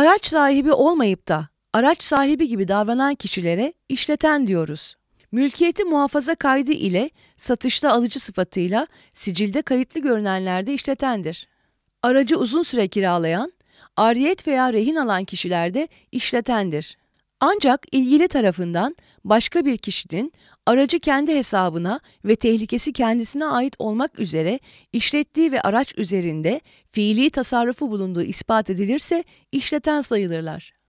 Araç sahibi olmayıp da araç sahibi gibi davranan kişilere işleten diyoruz. Mülkiyeti muhafaza kaydı ile satışta alıcı sıfatıyla sicilde kayıtlı görünenlerde işletendir. Aracı uzun süre kiralayan, ariyet veya rehin alan kişilerde işletendir. Ancak ilgili tarafından başka bir kişinin aracı kendi hesabına ve tehlikesi kendisine ait olmak üzere işlettiği ve araç üzerinde fiili tasarrufu bulunduğu ispat edilirse işleten sayılırlar.